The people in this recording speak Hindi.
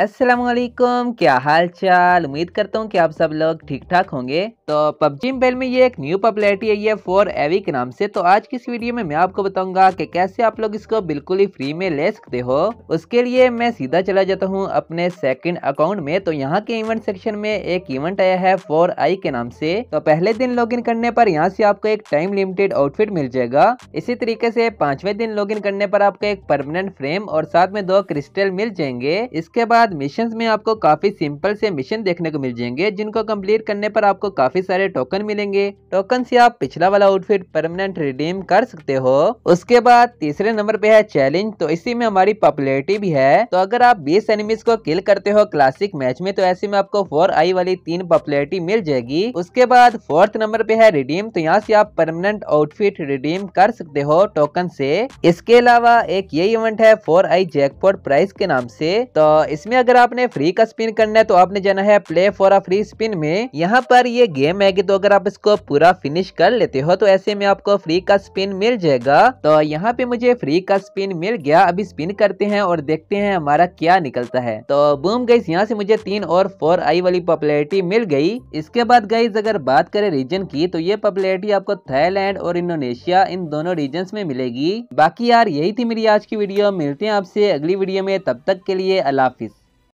असलकुम क्या हाल चाल उम्मीद करता हूँ कि आप सब लोग ठीक ठाक होंगे तो पबजी मोबाइल में ये एक न्यू पॉपुलरिटी आई है फोर एवी के नाम से तो आज की इस वीडियो में मैं आपको बताऊंगा कि कैसे आप लोग इसको बिल्कुल ही फ्री में ले सकते हो उसके लिए मैं सीधा चला जाता हूँ अपने सेकंड अकाउंट में तो यहाँ के इवेंट सेक्शन में एक इवेंट आया है फोर आई के नाम से तो पहले दिन लॉग करने पर यहाँ से आपको एक टाइम लिमिटेड आउटफिट मिल जाएगा इसी तरीके से पांचवें दिन लॉग करने पर आपको एक परमानेंट फ्रेम और साथ में दो क्रिस्टल मिल जाएंगे इसके बाद बाद मिशन में आपको काफ़ी सिंपल से मिशन देखने को मिल जाएंगे जिनको कंप्लीट करने पर आपको काफ़ी सारे टोकन मिलेंगे टोकन से आप पिछला वाला आउटफिट परमानेंट रिडीम कर सकते हो उसके बाद तीसरे नंबर पे है चैलेंज तो इसी में हमारी पॉपुलरिटी भी है तो अगर आप बीस एनिमीज को किल करते हो क्लासिक मैच में तो ऐसे में आपको फोर आई वाली तीन पॉपुलरिटी मिल जाएगी उसके बाद फोर्थ नंबर पे है रिडीम तो यहाँ से आप परमानेंट आउटफिट रिडीम कर सकते हो टोकन से इसके अलावा एक ये इवेंट है फोर आई जैकपोर्ट प्राइस के नाम से तो इसमें इसमें अगर आपने फ्री का स्पिन करना है तो आपने जाना है play for a free spin में यहाँ पर ये गेम है कि तो अगर आप इसको पूरा फिनिश कर लेते हो तो ऐसे में आपको फ्री का स्पिन मिल जाएगा तो यहाँ पे मुझे फ्री का स्पिन मिल गया अभी स्पिन करते हैं और देखते हैं हमारा क्या निकलता है तो बूम गई यहाँ से मुझे तीन और फोर आई वाली पॉपुलरिटी मिल गई इसके बाद गाइज अगर बात करें रीजन की तो ये पॉपुलरिटी आपको थाईलैंड और इंडोनेशिया इन दोनों रीजन में मिलेगी बाकी यार यही थी मेरी आज की वीडियो मिलते हैं आपसे अगली वीडियो में तब तक के लिए अलाफिज